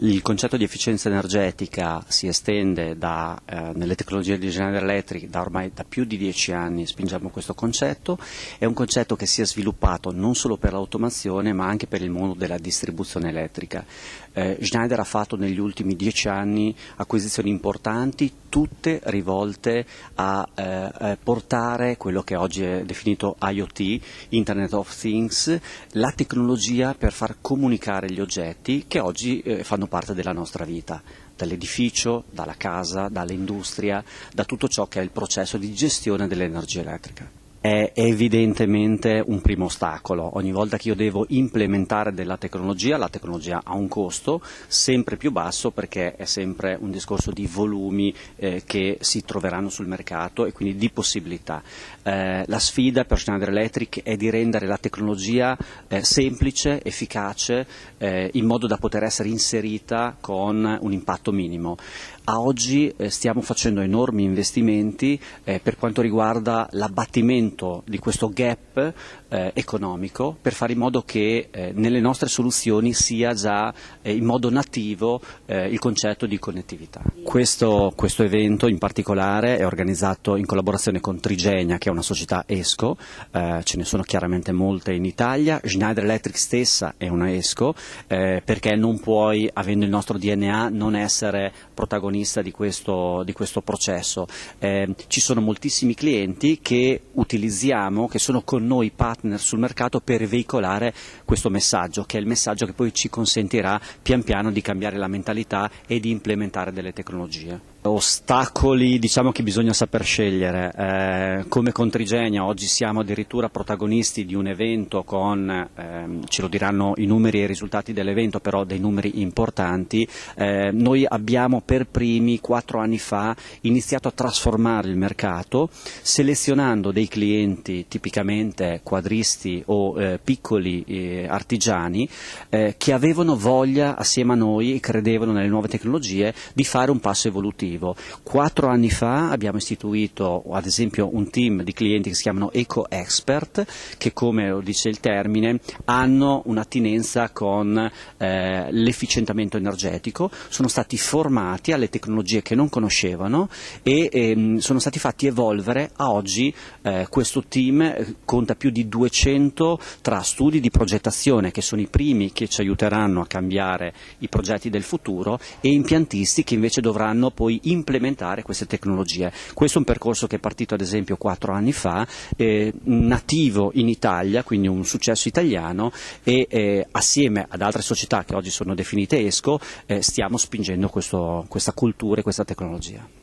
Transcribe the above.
Il concetto di efficienza energetica si estende da, eh, nelle tecnologie di General Electric da ormai da più di dieci anni spingiamo questo concetto, è un concetto che si è sviluppato non solo per l'automazione ma anche per il mondo della distribuzione elettrica. Eh, Schneider ha fatto negli ultimi dieci anni acquisizioni importanti, tutte rivolte a eh, eh portare quello che oggi è definito IoT, Internet of Things, la tecnologia per far comunicare gli oggetti che oggi eh, fanno parte della nostra vita, dall'edificio, dalla casa, dall'industria, da tutto ciò che è il processo di gestione dell'energia elettrica è evidentemente un primo ostacolo. Ogni volta che io devo implementare della tecnologia, la tecnologia ha un costo sempre più basso perché è sempre un discorso di volumi eh, che si troveranno sul mercato e quindi di possibilità. Eh, la sfida per Schneider Electric è di rendere la tecnologia eh, semplice, efficace, eh, in modo da poter essere inserita con un impatto minimo. A oggi eh, stiamo facendo enormi investimenti eh, per quanto riguarda l'abbattimento appunto di questo gap eh, economico per fare in modo che eh, nelle nostre soluzioni sia già eh, in modo nativo eh, il concetto di connettività. Questo, questo, evento in particolare è organizzato in collaborazione con Trigenia che è una società ESCO, eh, ce ne sono chiaramente molte in Italia, Schneider Electric stessa è una ESCO eh, perché non puoi, avendo il nostro DNA, non essere protagonista di questo, di questo processo. ci sono moltissimi clienti che utilizzano utilizziamo, che sono con noi partner sul mercato per veicolare questo messaggio, che è il messaggio che poi ci consentirà pian piano di cambiare la mentalità e di implementare delle tecnologie. Ostacoli, diciamo che bisogna saper scegliere. Eh, come Contrigenia oggi siamo addirittura protagonisti di un evento con, ehm, ce lo diranno i numeri e i risultati dell'evento, però dei numeri importanti. Eh, noi abbiamo per primi, quattro anni fa, iniziato a trasformare il mercato, selezionando dei clienti tipicamente quadristi o eh, piccoli eh, artigiani eh, che avevano voglia, assieme a noi, e credevano nelle nuove tecnologie, di fare un passo evolutivo arrivo. Quattro anni fa abbiamo istituito ad esempio un team di clienti che si chiamano Eco Expert che come lo dice il termine hanno un'attinenza con eh, l'efficientamento energetico, sono stati formati alle tecnologie che non conoscevano e ehm, sono stati fatti evolvere a oggi eh, questo team eh, conta più di 200 tra studi di progettazione che sono i primi che ci aiuteranno a cambiare i progetti del futuro e impiantisti che invece dovranno poi implementare queste tecnologie. Questo è un percorso che è partito ad esempio quattro anni fa, eh, nativo in Italia, quindi un successo italiano e eh, assieme ad altre società che oggi sono definite ESCO eh, stiamo spingendo questo, questa cultura e questa tecnologia.